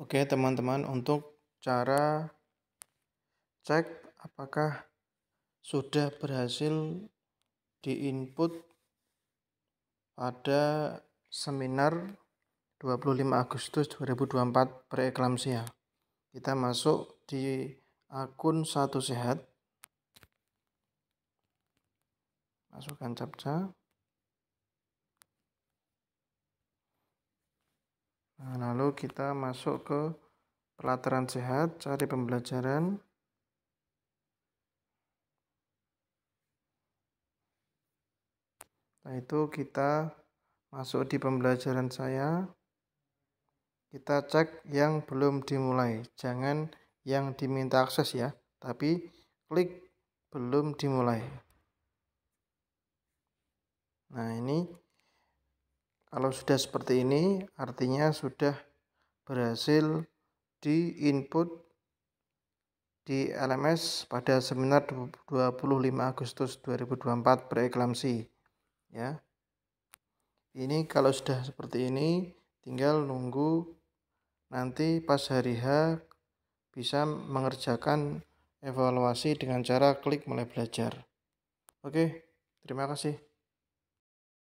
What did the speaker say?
Oke teman-teman untuk cara cek apakah sudah berhasil di input pada seminar 25 Agustus 2024 preeklamsia. Kita masuk di akun satu sehat. Masukkan captcha. kita masuk ke pelataran sehat, cari pembelajaran. Nah, itu kita masuk di pembelajaran saya. Kita cek yang belum dimulai, jangan yang diminta akses ya, tapi klik belum dimulai. Nah, ini kalau sudah seperti ini, artinya sudah berhasil di input di LMS pada seminar 25 Agustus 2024 preeklamsi ya. Ini kalau sudah seperti ini tinggal nunggu nanti pas hari H bisa mengerjakan evaluasi dengan cara klik mulai belajar. Oke, terima kasih.